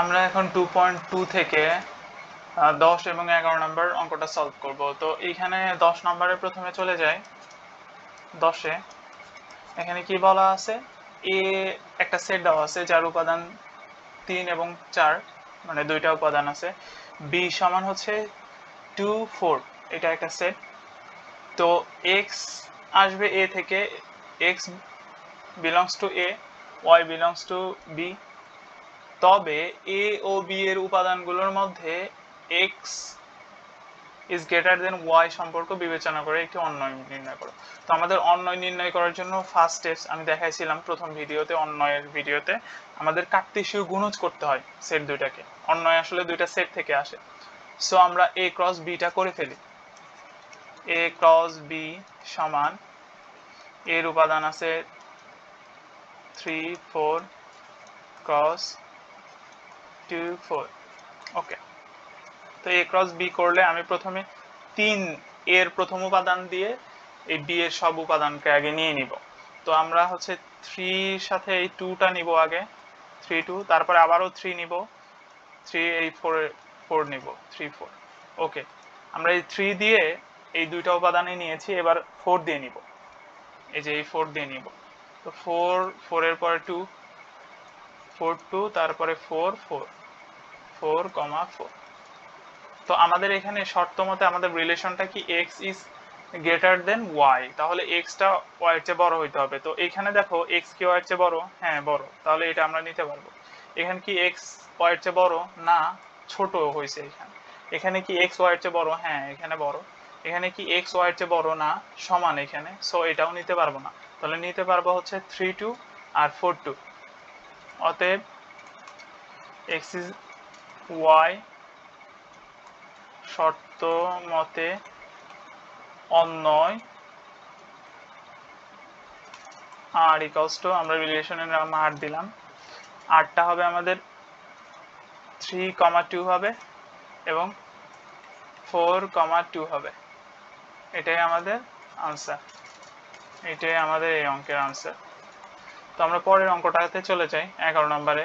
আমরা এখন two point two থেকে দশ এবং এগারো নম্বর অঙ্কটা সলভ করব তো এইখানে দশ নম্বরে প্রথমে চলে যাই দশে এখানে কি বলা আছে এ একটা সেট দেওয়া আছে যার উপাদান তিন এবং চার মানে দুইটা উপাদান আছে বি সমান হচ্ছে টু ফোর এটা একটা সেট তো এক্স আসবে এ থেকে X belongs to A Y belongs to B তবে এ ও বি এর উপাদানগুলোর মধ্যে X is greater than Y সম্পর্ক বিবেচনা করে একটি অন্যয় নির্ণয় করো তো আমাদের অন্যয় নির্ণয় করার জন্য ফার্স্ট স্টেপস আমি দেখাইছিলাম প্রথম ভিডিওতে অন্যয়ের ভিডিওতে আমাদের কার্তেশীয় গুণজ করতে হয় সেট দুইটাকে অন্যয় আসলে দুইটা সেট থেকে আসে সো আমরা এ ক্রস বিটা করে ফেলি এ ক্রস বি সমান এর উপাদান আছে three four cross two four okay তো এ ক্রস বি করলে আমি প্রথমে তিন এর প্রথম উপাদান দিয়ে এই বি এর সব উপাদানকে আগে নিয়ে নিব তো আমরা হচ্ছে থ্রির সাথে এই টুটা নিব আগে থ্রি টু তারপরে আবারও থ্রি নিব থ্রি এই ফোর ফোর নিব থ্রি ফোর ওকে আমরা এই থ্রি দিয়ে এই দুইটা উপাদানই নিয়েছি এবার ফোর দিয়ে নিব এই যে এই ফোর দিয়ে নিব তো ফোর ফোরের পরে টু ফোর টু তারপরে four four four comma four তো আমাদের এখানে শর্ত মতে আমাদের রিলেশনটা কি X is greater than Y তাহলে এক্সটা ওয়াইয়ের চেয়ে বড় হইতে হবে তো এখানে দেখো এক্স কি ওয়াইয়ের চেয়ে বড় হ্যাঁ বড় তাহলে এটা আমরা নিতে পারবো এখানে কি এক্স ওয়াইয়ের চেয়ে বড় না ছোট হয়েছে এখানে এখানে কি এক্স ওয়াইয়ের চেয়ে বড় হ্যাঁ এখানে বড় এখানে কি এক্স ওয়াইয়ের চেয়ে বড় না সমান এখানে সো এটাও নিতে পারবো না তাহলে নিতে পারবো হচ্ছে থ্রি টু আর ফোর টু অতএব এক্স ওয়াই শর্ত মতে অন্যয় আর ইকলস টু আমরা রিলেশনের নাম আর দিলাম আরটা হবে আমাদের থ্রি কমা টু হবে এবং ফোর কমা টু হবে এটাই আমাদের আনসার এটাই আমাদের এই অঙ্কের আনসার তো আমরা পরের অঙ্কটাতে চলে যাই এগারো নম্বরে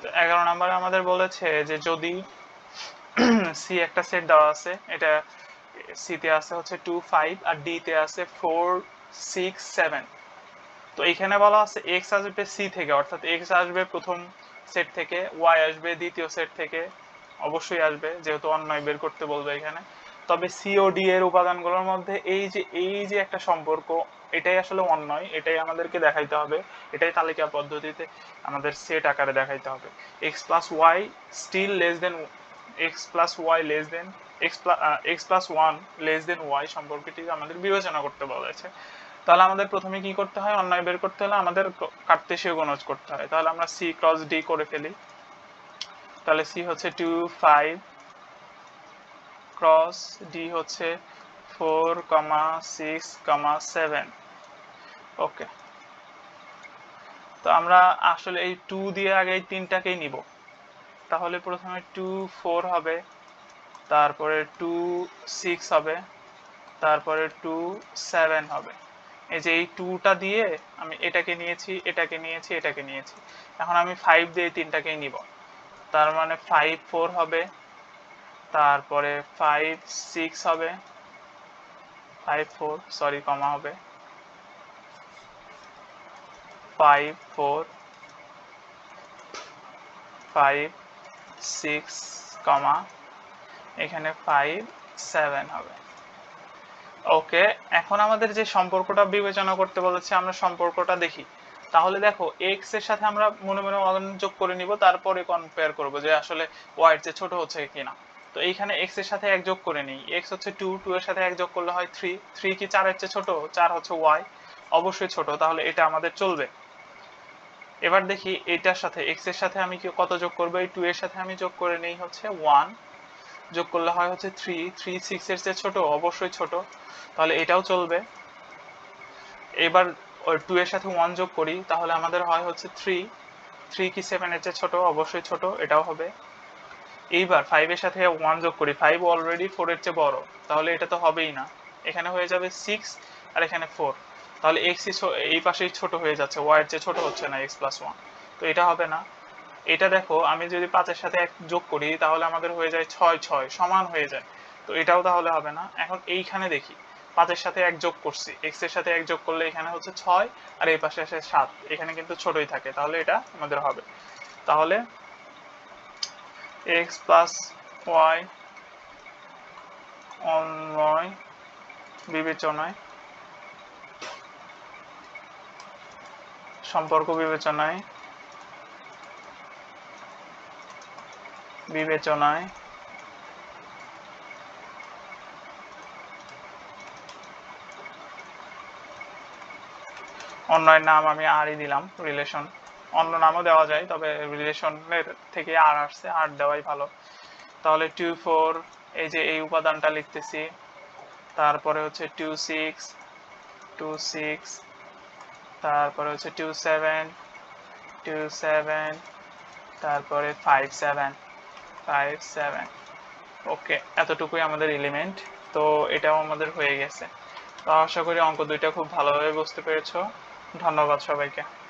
তো এগারো নম্বরে আমাদের বলেছে যে যদি সি একটা সেট দেওয়া আছে এটা সিতে আছে হচ্ছে টু ফাইভ আর ডিতে আছে ফোর সিক্স সেভেন তো এখানে বলা আছে এক্স আসবে সি থেকে অর্থাৎ এক্স আসবে প্রথম সেট থেকে ওয়াই আসবে দ্বিতীয় সেট থেকে অবশ্যই আসবে যেহেতু অন্যায় বের করতে বলবে এখানে তবে সিও ডি এর উপাদানগুলোর মধ্যে এই যে এই যে একটা সম্পর্ক এটাই আসলে অন্যয় এটাই আমাদেরকে দেখাইতে হবে এটাই তালিকা পদ্ধতিতে আমাদের সেট আকারে দেখাইতে হবে X plus Y still less than X plus Y less than X plus X plus one less than Y সম্পর্কটি আমাদের বিবেচনা করতে হয়েছে তাহলে আমাদের প্রথমে কি করতে হয় অন্যায় বের করতে হলে আমাদের কাটতে সে গণজ করতে হয় তাহলে আমরা সি ক্রস ডি করে ফেলি তাহলে সি হচ্ছে টু ফাইভ ক্রস ডি হচ্ছে four comma six comma seven okay তো আমরা আসলে এই টু দিয়ে আগে এই তিনটাকেই নিব তাহলে প্রথমে টু ফোর হবে তারপরে টু সিক্স হবে তারপরে টু সেভেন হবে এই যে এই টুটা দিয়ে আমি এটাকে নিয়েছি এটাকে নিয়েছি এটাকে নিয়েছি এখন আমি ফাইভ দিয়ে তিনটাকেই নিব তার মানে ফাইভ ফোর হবে তারপরে ফাইভ সিক্স হবে ফাইভ ফোর সরি কমা হবে five four five six comma এখানে ফাইভ সেভেন হবে ওকে এখন আমাদের যে সম্পর্কটা বিবেচনা করতে বলেছে আমরা সম্পর্কটা দেখি তাহলে দেখো এক্স এর সাথে আমরা মনে মনে যোগ করে নিব তারপরে কম্পেয়ার করব যে আসলে ওয়াই এর চেয়ে ছোট হচ্ছে কিনা তো এইখানে এক্স এর সাথে এক যোগ করে নিই এক্স হচ্ছে টু টু এর সাথে এক যোগ করলে হয় থ্রি থ্রি কি চারের চেয়ে ছোট চার হচ্ছে ওয়াই অবশ্যই ছোট তাহলে এটা আমাদের চলবে এবার দেখি এটার সাথে x এর সাথে আমি কি কত যোগ করব এই 2 এর সাথে আমি যোগ করে নেই হচ্ছে 1 যোগ করলে হয় হচ্ছে 3 3 6 এর চেয়ে ছোট অবশ্যই ছোট তাহলে এটাও চলবে এবার 2 এর সাথে 1 যোগ করি তাহলে আমাদের হয় হচ্ছে 3 3 কি 7 এর চেয়ে ছোট অবশ্যই ছোট এটাও হবে এইবার 5 এর সাথে 1 যোগ করি 5 অলরেডি 4 এর চেয়ে বড় তাহলে এটা তো হবেই না এখানে হয়ে যাবে 6 আর এখানে 4 তাহলে এক্স এই পাশেই ছোট হয়ে যাচ্ছে ওয়াইয়ের চেয়ে ছোট হচ্ছে না এক্স প্লাস ওয়ান তো এটা হবে না এটা দেখো আমি যদি পাঁচের সাথে এক যোগ করি তাহলে আমাদের হয়ে যায় ছয় ছয় সমান হয়ে যায় তো এটাও তাহলে হবে না এখন এইখানে দেখি পাঁচের সাথে এক যোগ করছি এক্স এর সাথে এক যোগ করলে এখানে হচ্ছে ছয় আর এই পাশে আসে সাত এখানে কিন্তু ছোটই থাকে তাহলে এটা আমাদের হবে তাহলে এক্স প্লাস ওয়াই অন্য বিবেচনায় সম্পর্ক বিবেচনায় বিবেচনায় অন্যের নাম আমি আরই দিলাম রিলেশন অন্য নামও দেওয়া যায় তবে রিলেশনের থেকে আর আসছে আর দেওয়াই ভালো তাহলে টু ফোর এই যে এই উপাদানটা লিখতেছি তারপরে হচ্ছে টু সিক্স টু সিক্স তারপরে হচ্ছে টু সেভেন টু সেভেন তারপরে five seven five seven okay এতটুকুই আমাদের এলিমেন্ট তো এটাও আমাদের হয়ে গেছে তো আশা করি অঙ্ক দুইটা খুব ভালোভাবে বুঝতে পেরেছ ধন্যবাদ সবাইকে